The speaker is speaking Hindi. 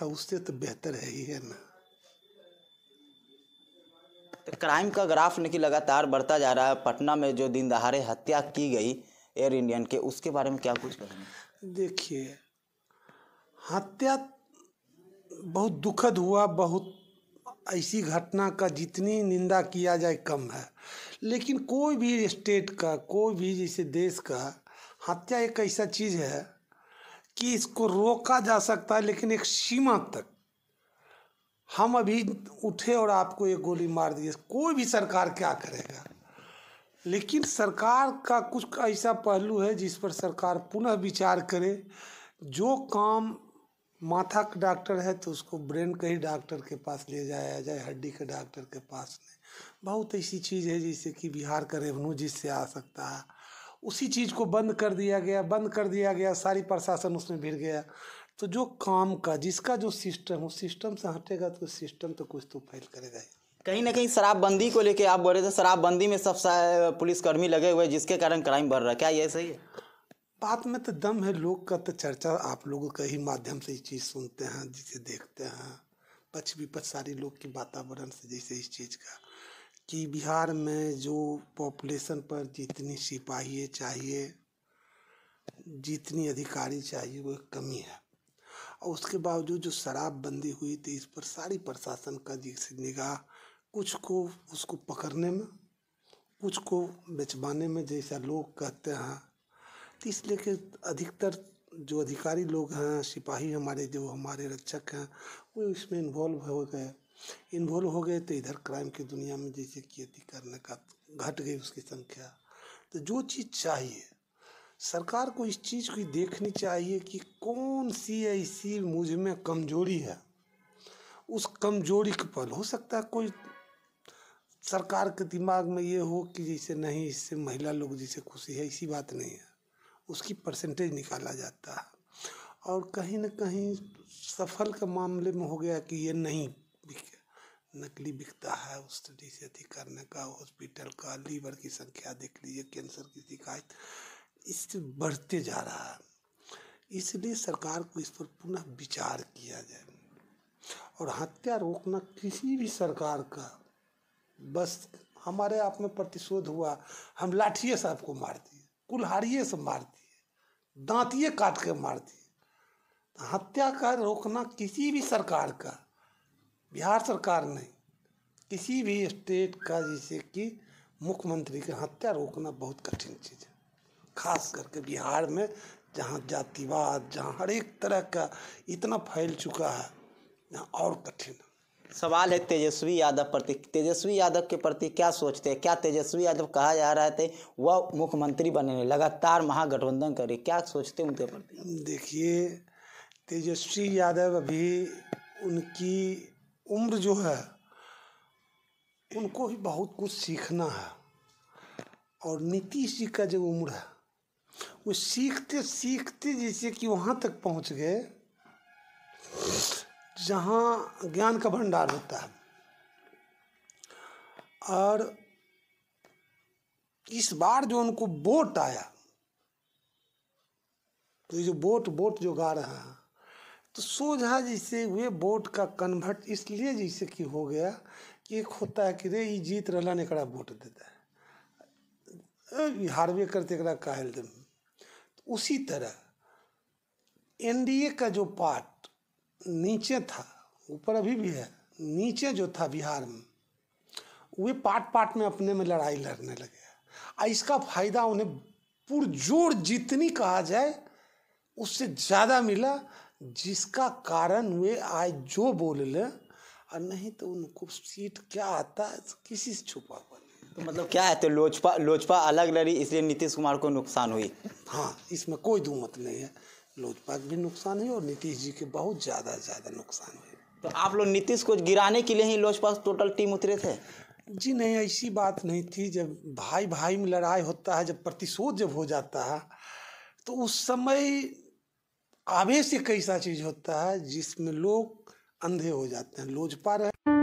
था उससे तो बेहतर है ही है ना क्राइम तो का ग्राफ लेकिन लगातार बढ़ता जा रहा है पटना में जो दिन दहाड़े हत्या की गई एयर इंडियन के उसके बारे में क्या कुछ देखिए हत्या बहुत दुखद हुआ बहुत ऐसी घटना का जितनी निंदा किया जाए कम है लेकिन कोई भी स्टेट का कोई भी जैसे देश का हत्या एक ऐसा चीज़ है कि इसको रोका जा सकता है लेकिन एक सीमा तक हम अभी उठे और आपको ये गोली मार दिए कोई भी सरकार क्या करेगा लेकिन सरकार का कुछ ऐसा पहलू है जिस पर सरकार पुनः विचार करे जो काम माथा का डॉक्टर है तो उसको ब्रेन के ही डॉक्टर के पास ले जाया जाए हड्डी के डॉक्टर के पास बहुत ऐसी चीज़ है जैसे कि बिहार का रेवन्यू जिससे आ सकता है उसी चीज़ को बंद कर दिया गया बंद कर दिया गया सारी प्रशासन उसमें भिड़ गया तो जो काम का जिसका जो सिस्टम उस सिस्टम से हटेगा तो सिस्टम तो कुछ तो फैल करेगा ही कहीं ना कहीं शराबबंदी को लेके आप बोल रहे थे शराबबंदी में सब पुलिसकर्मी लगे हुए जिसके कारण क्राइम बढ़ रहा है क्या ये सही है बात में तो दम है लोग का तो चर्चा आप लोगों का ही माध्यम से ये चीज़ सुनते हैं जिसे देखते हैं पक्ष विपक्ष सारे लोग की वातावरण से जैसे इस चीज़ का कि बिहार में जो पॉपुलेशन पर जितनी सिपाही चाहिए जितनी अधिकारी चाहिए वो कमी है और उसके बावजूद जो शराबबंदी हुई तो इस पर सारी प्रशासन का जिससे निगाह कुछ को उसको पकड़ने में कुछ को बेचवाने में जैसा लोग कहते हैं तो इसलिए कि अधिकतर जो अधिकारी लोग हैं सिपाही हमारे जो हमारे रक्षक हैं वो इसमें इन्वॉल्व हो गए इन्वॉल्व हो गए तो इधर क्राइम की दुनिया में जैसे कि अति करने का घट गई उसकी संख्या तो जो चीज़ चाहिए सरकार को इस चीज़ की देखनी चाहिए कि कौन सी ऐसी मुझ में कमजोरी है उस कमजोरी के पल हो सकता है कोई सरकार के दिमाग में ये हो कि जैसे नहीं इससे महिला लोग जैसे खुशी है इसी बात नहीं है उसकी परसेंटेज निकाला जाता है और कहीं ना कहीं सफल के मामले में हो गया कि ये नहीं नकली बिकता है उस से अधिक करने का हॉस्पिटल का लीवर की संख्या देख लीजिए कैंसर की शिकायत इससे बढ़ते जा रहा है इसलिए सरकार को इस पर पुनः विचार किया जाए और हत्या रोकना किसी भी सरकार का बस हमारे आप में प्रतिशोध हुआ हम लाठिए से आपको मार दिए कुल्हाड़िए से मार दिए दांतिए काट के मार दिए तो हत्या का रोकना किसी भी सरकार का बिहार सरकार ने किसी भी स्टेट का जैसे कि मुख्यमंत्री की हत्या रोकना बहुत कठिन चीज़ है खास करके बिहार में जहाँ जातिवाद जहाँ हर एक तरह का इतना फैल चुका है यहाँ और कठिन है सवाल है तेजस्वी यादव प्रति तेजस्वी यादव के प्रति क्या सोचते हैं क्या तेजस्वी यादव कहा जा रहा थे वह मुख्यमंत्री बने लगातार महागठबंधन करे क्या सोचते उनके प्रति देखिए तेजस्वी यादव अभी उनकी उम्र जो है उनको भी बहुत कुछ सीखना है और नीतीश जी का जो उम्र है वो सीखते सीखते जैसे कि वहाँ तक पहुँच गए जहाँ ज्ञान का भंडार होता है और इस बार जो उनको वोट आया तो ये जो वोट वोट जो गा रहे हैं तो सोझा जैसे हुए वोट का कन्वर्ट इसलिए जैसे कि हो गया कि एक होता है कि रे ये जीत रहा ने कड़ा वोट देता है हारवे करते एक काहल दे तो उसी तरह एनडीए का जो पार्ट नीचे था ऊपर अभी भी है नीचे जो था बिहार में वे पार्ट पार्ट में अपने में लड़ाई लड़ने लगे आ इसका फायदा उन्हें पुरजोर जितनी कहा जाए उससे ज़्यादा मिला जिसका कारण वे आज जो बोल ले और नहीं तो उनको सीट क्या आता है किसी से छुपा हुआ तो मतलब क्या है तो लोजपा लोजपा अलग लड़ी इसलिए नीतीश कुमार को नुकसान हुई हाँ इसमें कोई मत नहीं है लोजपा का भी नुकसान हुई और नीतीश जी के बहुत ज़्यादा ज़्यादा नुकसान हुई तो आप लोग नीतीश को गिराने के लिए ही लोजपा टोटल टीम उतरे थे जी नहीं ऐसी बात नहीं थी जब भाई भाई में लड़ाई होता है जब प्रतिशोध जब हो जाता है तो उस समय आवेश एक ऐसा चीज होता है जिसमें लोग अंधे हो जाते हैं लोजपा रहे